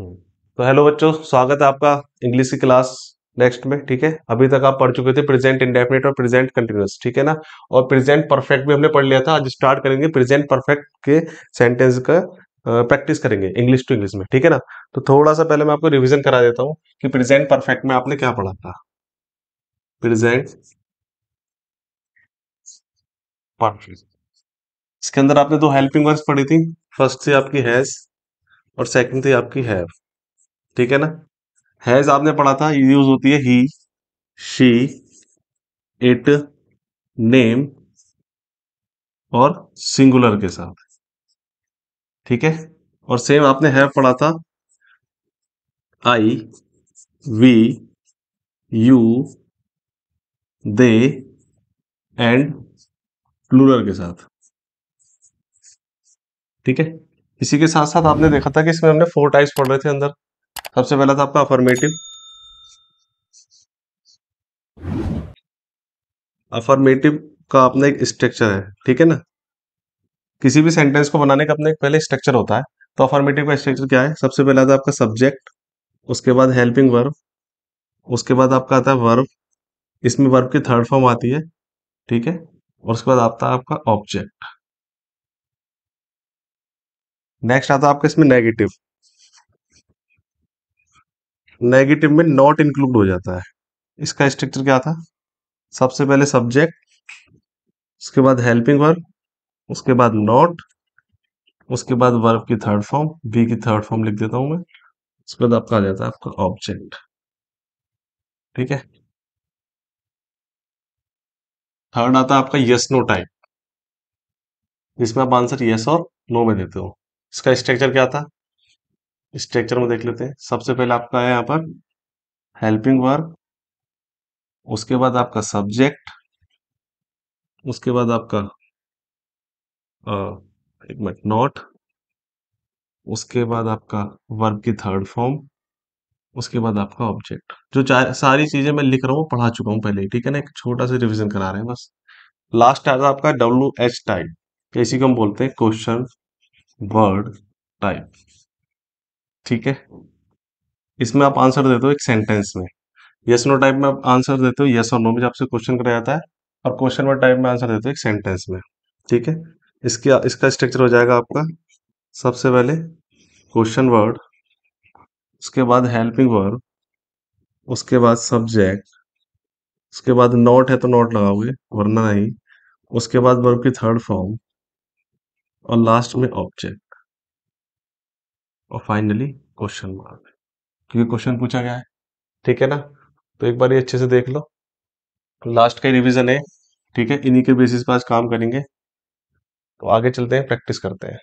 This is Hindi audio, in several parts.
हम्म। तो हेलो बच्चों स्वागत है आपका इंग्लिश की क्लास नेक्स्ट में ठीक है अभी तक आप पढ़ चुके थे प्रेजेंट इंडेफिनेट और प्रेजेंट कंटिन्यूस ठीक है ना और प्रेजेंट परफेक्ट भी हमने पढ़ लिया था आज स्टार्ट करेंगे प्रेजेंट परफेक्ट के सेंटेंस का प्रैक्टिस करेंगे इंग्लिश टू इंग्लिश में ठीक है ना तो थोड़ा सा पहले मैं आपको रिविजन करा देता हूँ कि प्रेजेंट परफेक्ट में आपने क्या पढ़ा था प्रेजेंट परफेक्ट इसके अंदर आपने दो हेल्पिंग वर्ड्स पढ़ी थी फर्स्ट थी आपकी हैज़ और सेकंड तो थी आपकी हैव ठीक है ना हैज आपने पढ़ा था यूज होती है ही शी इट नेम और सिंगुलर के साथ ठीक है और सेम आपने हैव पढ़ा था I we you they and plural के साथ ठीक है इसी के साथ साथ आपने देखा था कि इसमें हमने फोर टाइप्स पढ़ रहे थे अंदर सबसे पहला था आपका अफर्मेटिव अफर्मेटिव का अपना एक स्ट्रक्चर है ठीक है ना किसी भी सेंटेंस को बनाने का अपना एक पहले स्ट्रक्चर होता है तो अफर्मेटिव का स्ट्रक्चर क्या है सबसे पहला था आपका सब्जेक्ट उसके बाद हेल्पिंग वर्ब उसके बाद आपका आता है वर्ब इसमें वर्ब की थर्ड फॉर्म आती है ठीक है और उसके बाद आता है आपका ऑब्जेक्ट नेक्स्ट आता है आपका इसमें नेगेटिव नेगेटिव में नॉट इंक्लूड हो जाता है इसका स्ट्रक्चर क्या था सबसे पहले सब्जेक्ट उसके बाद हेल्पिंग वर्ब उसके बाद नॉट उसके बाद वर्ब की थर्ड फॉर्म बी की थर्ड फॉर्म लिख देता हूं मैं उसके बाद आपका आ जाता है आपका ऑब्जेक्ट ठीक है थर्ड आता है आपका यस नो टाइप जिसमें आप आंसर यस और नो में देते हो इसका स्ट्रक्चर क्या था स्ट्रक्चर में देख लेते हैं सबसे पहले आपका है यहाँ पर हेल्पिंग वर्क उसके बाद आपका सब्जेक्ट उसके बाद आपका एक मिनट नॉट उसके बाद आपका वर्ब की थर्ड फॉर्म उसके बाद आपका ऑब्जेक्ट जो सारी चीजें मैं लिख रहा हूँ पढ़ा चुका हूँ पहले ठीक है ना एक छोटा सा रिविजन करा रहे हैं बस लास्ट आ आपका डब्ल्यू एच टाइप इसी को हम बोलते हैं क्वेश्चन वर्ड टाइप ठीक है इसमें आप आंसर देते हो एक सेंटेंस में यस नो टाइप में आप आंसर देते हो यस और नो में आपसे क्वेश्चन कराया जाता है और क्वेश्चन वर्ड टाइप में आंसर देते हो एक सेंटेंस में ठीक है इसकी इसका स्ट्रक्चर हो जाएगा आपका सबसे पहले क्वेश्चन वर्ड उसके बाद हेल्पिंग वर्ड उसके बाद सब्जेक्ट उसके बाद नॉट है तो नॉट लगाओगे वरना नहीं उसके बाद वर्ब की थर्ड फॉर्म और लास्ट में ऑब्जेक्ट और फाइनली क्वेश्चन मार्क क्योंकि क्वेश्चन पूछा गया है ठीक है ना तो एक बार ये अच्छे से देख लो लास्ट का रिवीजन है ठीक है इन्हीं के बेसिस पर आज काम करेंगे तो आगे चलते हैं प्रैक्टिस करते हैं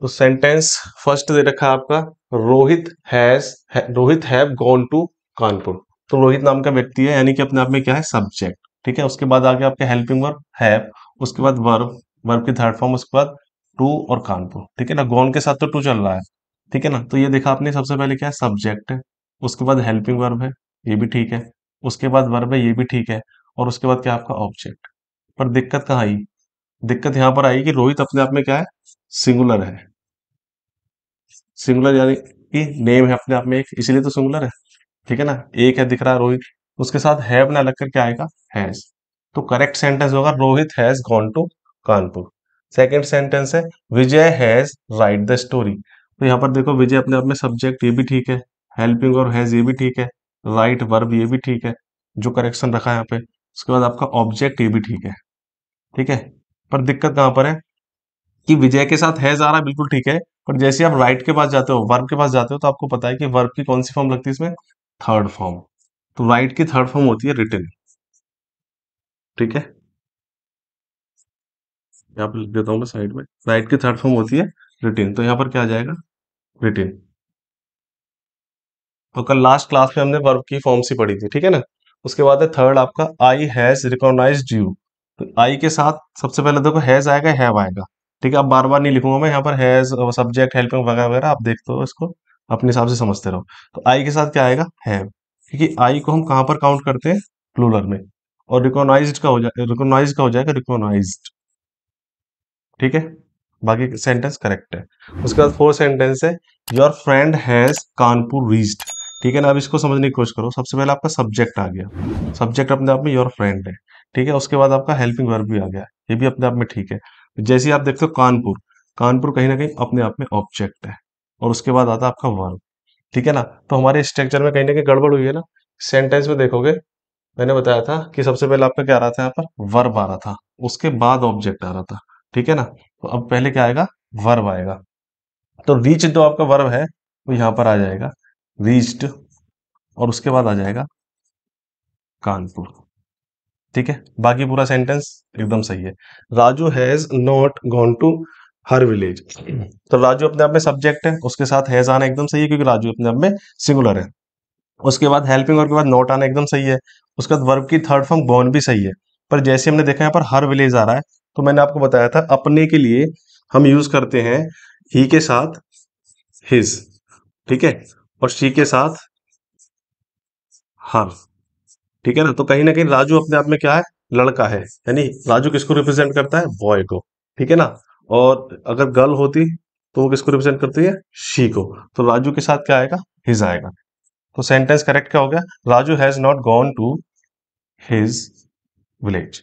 तो सेंटेंस फर्स्ट दे रखा है आपका रोहित हैज है, Rohit have gone to Kanpur तो रोहित नाम का व्यक्ति है यानी कि अपने आप में क्या है सब्जेक्ट ठीक है उसके बाद आगे आपके हेल्पिंग वर्ब हैव उसके बाद वर्ब वर्ब की थर्ड फॉर्म उसके बाद टू और कानपुर ठीक है ना गोन के साथ तो टू चल रहा है ठीक है ना तो ये देखा आपने सबसे पहले क्या है सब्जेक्ट है उसके बाद हेल्पिंग वर्ब है ये भी ठीक है उसके बाद वर्ब है ये भी ठीक है और उसके बाद क्या आपका ऑब्जेक्ट पर दिक्कत कहाँ आई दिक्कत यहां पर आई कि रोहित अपने आप में क्या है सिंगुलर है सिंगुलर यानी कि नेम है अपने आप में एक इसीलिए तो सिंगुलर है ठीक है ना एक है दिख रहा है रोहित उसके साथ हैव ना अलग करके आएगा हैज तो करेक्ट सेंटेंस होगा Rohit has gone to Kanpur second sentence है Vijay has write the story तो यहाँ पर देखो विजय अपने आप में सब्जेक्ट ये भी ठीक है हेल्पिंग और हैज ये भी ठीक है राइट वर्ब ये भी ठीक है जो करेक्शन रखा है यहाँ पे उसके बाद आपका ऑब्जेक्ट ये भी ठीक है ठीक है पर दिक्कत कहाँ पर है कि विजय के साथ हैज आ रहा है बिल्कुल ठीक है पर जैसे आप राइट के पास जाते हो वर्ब के पास जाते हो तो आपको पता है कि वर्ब की कौन सी फॉर्म लगती है इसमें थर्ड फॉर्म तो राइट की थर्ड फॉर्म होती है रिटर्न ठीक है यहाँ पर लिख देता हूँ मैं साइड में राइट की थर्ड फॉर्म होती है रिटेन तो यहाँ पर क्या आ जाएगा रिटेन तो कल लास्ट क्लास में हमने वर्ब की फॉर्म सी पढ़ी थी ठीक है ना उसके बाद है थर्ड आपका आई हैज रिकॉग्नाइज यू तो आई के साथ सबसे पहले देखो हैज आएगा हैव आएगा ठीक है अब बार बार नहीं लिखूंगा मैं यहाँ पर हैज सब्जेक्ट हेल्पिंग वगैरह वगैरह आप देखते हो इसको अपने हिसाब से समझते रहो तो आई के साथ क्या आएगा हैव क्योंकि आई को हम कहाँ पर काउंट करते हैं प्लूलर में और रिकॉग्नाइज का हो जाए रिकॉग्नाइज का हो जाएगा रिकॉग्नाइज्ड ठीक है बाकी सेंटेंस करेक्ट है उसके बाद फोर्थ सेंटेंस है your friend has Kanpur reached ठीक है ना अब इसको समझने की कोशिश करो सबसे पहले आपका सब्जेक्ट आ गया सब्जेक्ट अपने आप में योर फ्रेंड है ठीक है उसके बाद आपका हेल्पिंग वर्ब भी आ गया ये भी अपने आप में ठीक है जैसे आप देखते हो कानपुर कानपुर कहीं ना कहीं अपने आप में ऑब्जेक्ट है और उसके बाद आता आपका वर्ब ठीक है ना तो हमारे स्ट्रक्चर में कहीं ना कहीं गड़बड़ हुई है ना सेंटेंस में देखोगे मैंने बताया था कि सबसे पहले आपका क्या आ रहा था यहाँ पर वर्ब आ रहा था उसके बाद ऑब्जेक्ट आ रहा था ठीक है ना तो अब पहले क्या आएगा वर्व आएगा तो रीच जो आपका वर्व है वो यहाँ पर आ जाएगा रीच्ड और उसके बाद आ जाएगा कानपुर ठीक है बाकी पूरा सेंटेंस एकदम सही है Raju has not gone to her village तो राजू अपने आप में सब्जेक्ट है उसके साथ हैज आना एकदम सही है क्योंकि राजू अपने आप में सिंगुलर है उसके बाद हेल्पिंग और के बाद नॉट आना एकदम सही है उसके बाद वर्ब की थर्ड फॉर्म गॉन भी सही है पर जैसे हमने देखा यहाँ पर हर विलेज आ रहा है तो मैंने आपको बताया था अपने के लिए हम यूज करते हैं ही के साथ हिज ठीक है और शी के साथ हर ठीक है ना तो कहीं ना कहीं राजू अपने आप में क्या है लड़का है यानी राजू किसको रिप्रेजेंट करता है बॉय को ठीक है ना और अगर गर्ल होती तो वो किसको रिप्रेजेंट करती है शी को तो राजू के साथ क्या आएगा हिज आएगा तो सेंटेंस करेक्ट क्या हो गया Raju has not gone to his village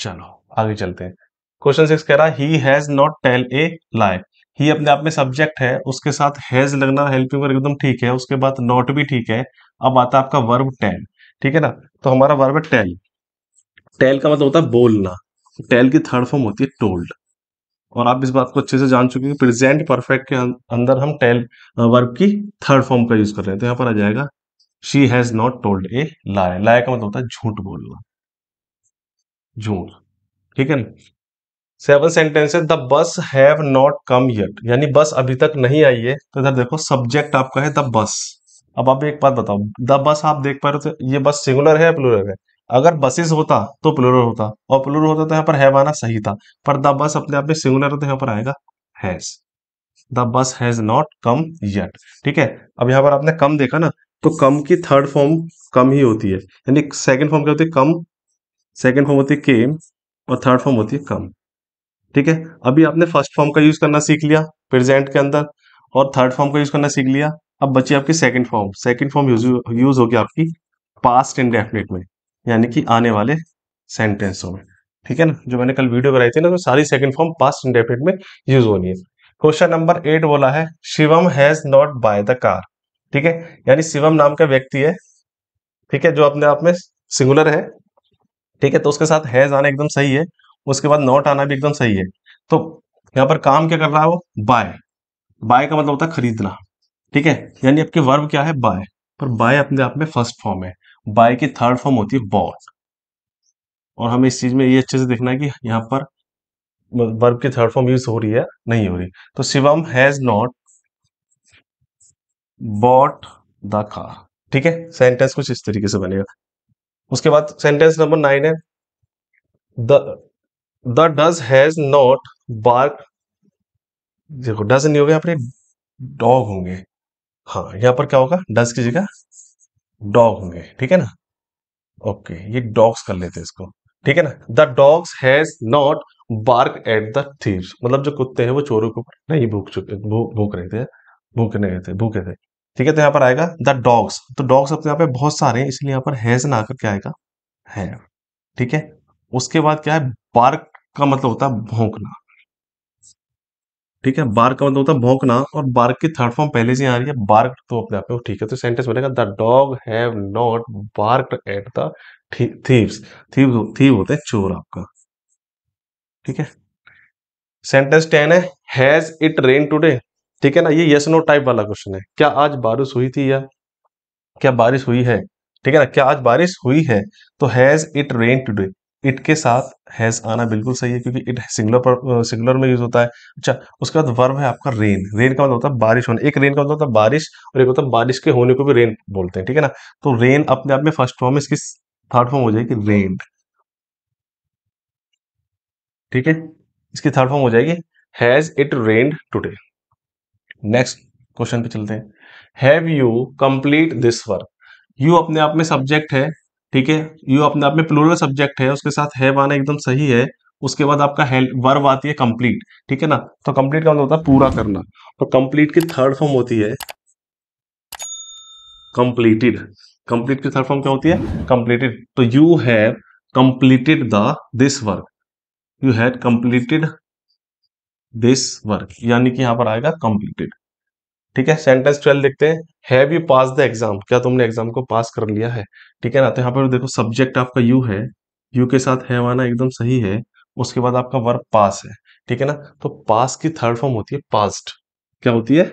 चलो आगे चलते हैं क्वेश्चन सिक्स कह रहा है he has not tell a lie ही अपने आप में सब्जेक्ट है उसके साथ हैज लगना हेल्पिंग वर्ग एकदम ठीक है उसके बाद नॉट भी ठीक है अब आता है आपका वर्ब टेल ठीक है ना तो हमारा वर्ब है टेल टेल का मतलब होता है बोलना टेल की थर्ड फॉर्म होती है टोल्ड और आप इस बात को अच्छे से जान चुके हैं प्रेजेंट परफेक्ट के अं-, अंदर हम टेल वर्ब की थर्ड फॉर्म का यूज कर रहे हैं तो यहाँ पर आ जाएगा she has not told a lie lie का मतलब होता है झूठ बोलना झूठ ठीक है ना seven sentence the bus have not come yet यानी बस अभी तक नहीं आई है तो इधर देखो सब्जेक्ट आपका है द बस अब आप एक बात बताओ द बस आप देख पा रहे हो तो ये बस सिंगुलर है या प्लूरल है अगर बसेस होता तो प्लूरल होता और प्लूरल होता तो यहाँ पर हैव आना सही था पर द बस अपने आप में सिंगुलर तो यहाँ पर आएगा has the bus has not come yet ठीक है अब यहाँ पर आपने कम देखा ना तो कम की थर्ड फॉर्म कम ही होती है यानी सेकेंड फॉर्म क्या होती है कम सेकेंड फॉर्म होती है केम और थर्ड फॉर्म होती है कम ठीक है अभी आपने फर्स्ट फॉर्म का यूज करना सीख लिया प्रेजेंट के अंदर और थर्ड फॉर्म का यूज करना सीख लिया अब बची आपकी second form second form use होगी आपकी पास्ट इंडेफिनेट में यानी कि आने वाले सेंटेंसों में ठीक है ना जो मैंने कल वीडियो बनाई थी ना तो सारी सेकंड फॉर्म पास्ट इंडेफिनेट में यूज होनी है क्वेश्चन नंबर एट बोला है Shivam has not buy the car ठीक है यानी शिवम नाम का व्यक्ति है ठीक है जो अपने आप में सिंगुलर है ठीक है तो उसके साथ हैज आना एकदम सही है उसके बाद नॉट आना भी एकदम सही है तो यहाँ पर काम क्या कर रहा है वो बाय बाय का मतलब होता है खरीदना ठीक है यानी आपके वर्ब क्या है बाय पर बाय अपने आप में फर्स्ट फॉर्म है बाय की थर्ड फॉर्म होती है बॉट और हमें इस चीज में ये अच्छे से देखना है कि यहाँ पर वर्ब की थर्ड फॉर्म यूज हो रही है नहीं हो रही तो Shivam has not bought the car ठीक है सेंटेंस कुछ इस तरीके से बनेगा उसके बाद सेंटेंस नंबर नाइन है the the dogs has not bark देखो डज नहीं होगा अपने डॉग होंगे हाँ यहाँ पर क्या होगा डज की जगह डॉग होंगे ठीक है ना ओके ये डॉग्स कर लेते हैं इसको ठीक है ना the dogs has not bark at the thieves मतलब जो कुत्ते हैं वो चोरों के ऊपर नहीं भूख चुके भूख रहे थे नहीं रहे थे भूखे थे ठीक है तो यहाँ पर आएगा द डॉग्स तो डॉग्स अपने यहाँ पे बहुत सारे हैं इसलिए यहाँ पर हैज ना आकर क्या आएगा है ठीक है उसके बाद क्या है बार्क का मतलब होता है भोंकना ठीक है बार्क का मतलब होता है भोंकना और बार्क की थर्ड फॉर्म पहले से आ रही है बार्क तो अपने आप ठीक है तो सेंटेंस बनेगा the dog have not bark at the thieves thief thief होते हैं चोर आपका ठीक है सेंटेंस टेन है हैज इट रेन टूडे ठीक है ना ये यस नो टाइप वाला क्वेश्चन है क्या आज बारिश हुई थी या क्या बारिश हुई है ठीक है ना क्या आज बारिश हुई है तो has it rain today it के साथ हैज आना बिल्कुल सही है क्योंकि इट सिंगुलर सिंगुलर में यूज होता है अच्छा उसके बाद वर्ब है आपका रेन रेन का मतलब होता है बारिश होना एक रेन का मतलब होता है बारिश और एक होता है बारिश के होने को भी रेन बोलते हैं ठीक है ना तो रेन अपने आप में फर्स्ट फॉर्म इसकी थर्ड फॉर्म हो जाएगी रेन ठीक है इसकी थर्ड फॉर्म हो जाएगी has it rain today next question पे चलते हैं have you complete this work you अपने आप में सब्जेक्ट है ठीक है यू अपने आप में प्लूरल सब्जेक्ट है उसके साथ हैव आना एकदम सही है उसके बाद आपका वर्ब आती है कंप्लीट ठीक है ना तो कंप्लीट का मतलब होता है पूरा करना और तो कंप्लीट की थर्ड फॉर्म होती है कंप्लीटेड कंप्लीट की थर्ड फॉर्म क्या होती है कंप्लीटेड तो you have completed the this work you have completed this work यानी कि यहाँ पर आएगा कंप्लीटेड ठीक है सेंटेंस ट्वेल्व देखते हैं have you pass the exam क्या तुमने एग्जाम को पास कर लिया है ठीक है ना तो यहाँ पर देखो सब्जेक्ट आपका यू है यू के साथ हैव आना एकदम सही है उसके बाद आपका वर्क पास है ठीक है ना तो पास की थर्ड फॉर्म होती है पास्ट क्या होती है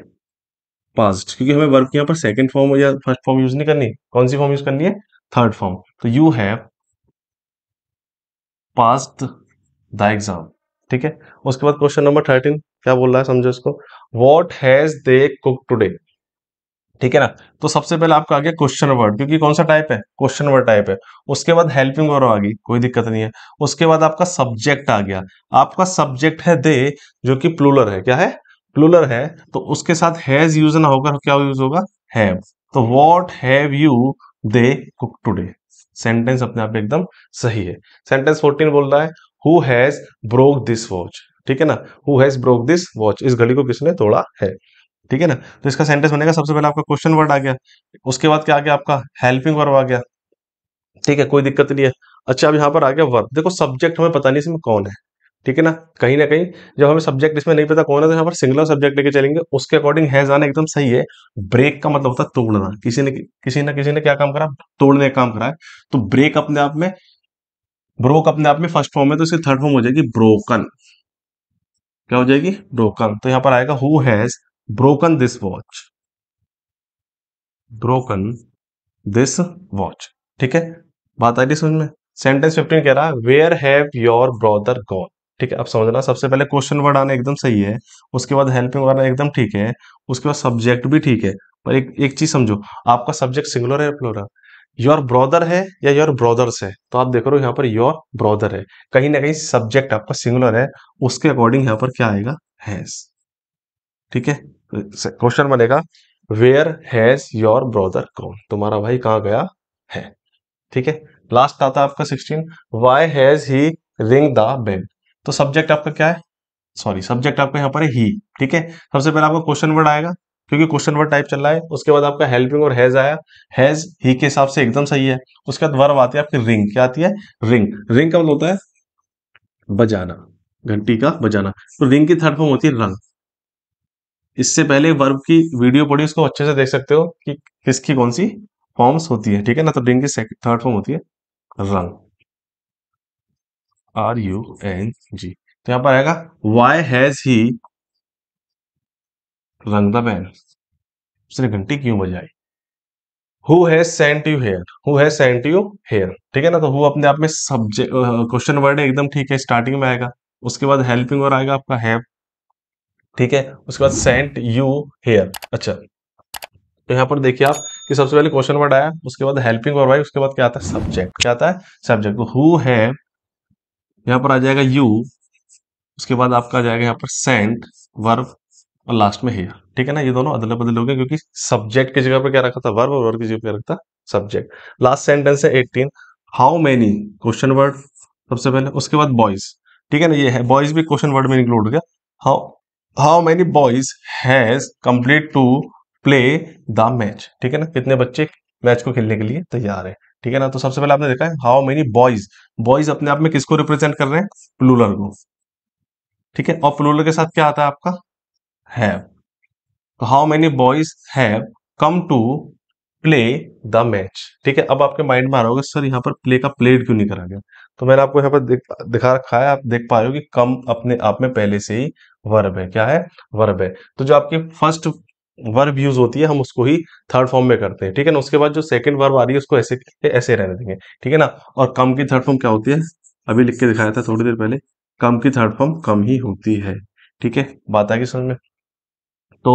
पास्ट क्योंकि हमें वर्क यहाँ पर सेकेंड फॉर्म या फर्स्ट फॉर्म यूज नहीं करनी कौन सी फॉर्म यूज करनी है थर्ड फॉर्म तो you have passed the exam ठीक है उसके बाद क्वेश्चन नंबर थर्टीन क्या बोल रहा है समझो इसको what has they cook today ठीक है ना तो सबसे पहले आपका आ गया क्वेश्चन वर्ड क्योंकि कौन सा टाइप है क्वेश्चन वर्ड टाइप है उसके बाद हेल्पिंग वर्ब आ गई कोई दिक्कत नहीं है उसके बाद आपका सब्जेक्ट आ गया आपका सब्जेक्ट है दे जो कि प्लूलर है क्या है प्लूलर है तो उसके साथ हैज यूज ना होकर तो क्या यूज होगा हैव तो what have you they cook today sentence अपने आप एकदम सही है सेंटेंस फोर्टीन बोल रहा है who has broke this watch ठीक है ना who has broke this watch इस घड़ी को किसने तोड़ा है ठीक है ना तो इसका सेंटेंस बनेगा सबसे पहले आपका क्वेश्चन वर्ड आ गया उसके बाद क्या आ गया आपका हेल्पिंग वर्ब आ गया ठीक है कोई दिक्कत नहीं है अच्छा अब यहाँ पर आ गया वर्ब देखो सब्जेक्ट हमें पता नहीं इसमें कौन है ठीक है ना कहीं ना कहीं जब हमें सब्जेक्ट इसमें नहीं पता कौन है तो यहाँ पर सिंगुलर सब्जेक्ट लेके चलेंगे उसके अकॉर्डिंग हैज आना एकदम सही है ब्रेक का मतलब होता है तोड़ना किसी ने किसी ना किसी ने क्या काम करा तोड़ने का काम करा है तो ब्रेक अपने आप में ब्रोक अपने आप में फर्स्ट फॉर्म है तो इसकी थर्ड फॉर्म हो जाएगी ब्रोकन क्या हो जाएगी ब्रोकन तो यहां पर आएगा who has broken this watch broken this watch ठीक है बात आ रही समझ में सेंटेंस फिफ्टीन कह रहा है where have your brother gone ठीक है अब समझना सबसे पहले क्वेश्चन वर्ड आना एकदम सही है उसके बाद हेल्पिंग वर्ड एकदम ठीक है उसके बाद सब्जेक्ट भी ठीक है पर एक एक चीज समझो आपका सब्जेक्ट सिंगुलर है प्लोरल योर ब्रदर है या योर ब्रदर्स है तो आप देख रहे हो यहाँ पर योर ब्रदर है कहीं ना कहीं सब्जेक्ट आपका सिंगुलर है उसके अकॉर्डिंग यहाँ पर क्या आएगा हैज ठीक है क्वेश्चन बनेगा where has your brother gone तुम्हारा भाई कहाँ गया है ठीक है लास्ट आता आपका sixteen why has he ring the bell तो सब्जेक्ट आपका क्या है सॉरी सब्जेक्ट आपका यहाँ पर है ही ठीक है सबसे पहले आपका क्वेश्चन वर्ड आएगा क्योंकि क्वेश्चन वर्ड टाइप चल रहा है उसके बाद आपका हेल्पिंग और हैज आया हैज ही के हिसाब से एकदम सही है उसके बाद वर्व आती है आपकी रिंग क्या आती है रिंग रिंग का मतलब होता है बजाना घंटी का बजाना तो रिंग की थर्ड फॉर्म होती है रंग इससे पहले वर्ब की वीडियो पड़ी उसको अच्छे से देख सकते हो कि किसकी कौन सी फॉर्म्स होती है ठीक है ना तो रिंग की थर्ड फॉर्म होती है रंग आर यू एन जी तो यहां पर आएगा वाई हैज ही रंगदा बहन उसने घंटी क्यों बजाई who has sent you here who has sent you here ठीक है ना तो हु अपने आप में सब्जेक्ट क्वेश्चन वर्ड है एकदम ठीक है स्टार्टिंग में आएगा उसके बाद हेल्पिंग और आएगा आपका हैव ठीक है उसके बाद सेंट यू हेयर अच्छा तो यहाँ पर देखिए आप कि सबसे पहले क्वेश्चन वर्ड आया उसके बाद हेल्पिंग और भाई उसके बाद क्या आता है सब्जेक्ट क्या आता है सब्जेक्ट हु है यहाँ पर आ जाएगा यू उसके बाद आपका आ जाएगा यहाँ पर सेंट वर्ब और लास्ट में हेयर ठीक है ना ये दोनों अदले बदले हो गए क्योंकि सब्जेक्ट की जगह पे क्या रखा था वर्ब और वर्ब की जगह पे रखा था सब्जेक्ट लास्ट सेंटेंस है eighteen how many question word सबसे पहले उसके बाद बॉयज ठीक है ना ये है बॉयज भी क्वेश्चन वर्ड में इंक्लूड हो गया how how many boys has complete to play the match ठीक है ना कितने बच्चे मैच को खेलने के लिए तैयार है ठीक है ना तो सबसे पहले आपने देखा है हाउ मेनी बॉयज बॉयज अपने आप में किसको रिप्रेजेंट कर रहे हैं प्लूलर को ठीक है और प्लूलर के साथ क्या आता है आपका हैव तो how many boys have come to play the match ठीक है अब आपके माइंड में आ रहा होगा सर यहाँ पर प्ले का प्लेट क्यों नहीं करा गया तो मैंने आपको यहाँ पर दिखा रखा है आप देख पा रहे हो कि कम अपने आप में पहले से ही वर्ब है क्या है वर्ब है तो जो आपकी फर्स्ट वर्ब यूज होती है हम उसको ही थर्ड फॉर्म में करते हैं ठीक है ना उसके बाद जो सेकंड वर्ब आ रही है उसको ऐसे ऐसे रहने देंगे ठीक है ना और कम की थर्ड फॉर्म क्या होती है अभी लिख के दिखाया था थोड़ी देर पहले कम की थर्ड फॉर्म कम ही होती है ठीक है बात आ गई समझ में तो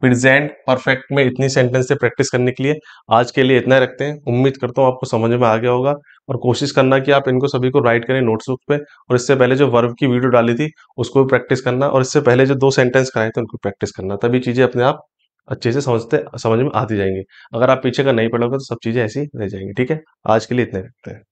प्रेजेंट परफेक्ट में इतनी सेंटेंस से प्रैक्टिस करने के लिए आज के लिए इतना रखते हैं उम्मीद करता हूँ आपको समझ में आ गया होगा और कोशिश करना कि आप इनको सभी को राइट करें नोट्सबुक पे और इससे पहले जो वर्ब की वीडियो डाली थी उसको भी प्रैक्टिस करना और इससे पहले जो दो सेंटेंस कराए थे उनको प्रैक्टिस करना तभी चीज़ें अपने आप अच्छे से समझते समझ में आती जाएंगे अगर आप पीछे का नहीं पढ़ोगे तो सब चीज़ें ऐसी रह जाएंगी ठीक है आज के लिए इतने रखते हैं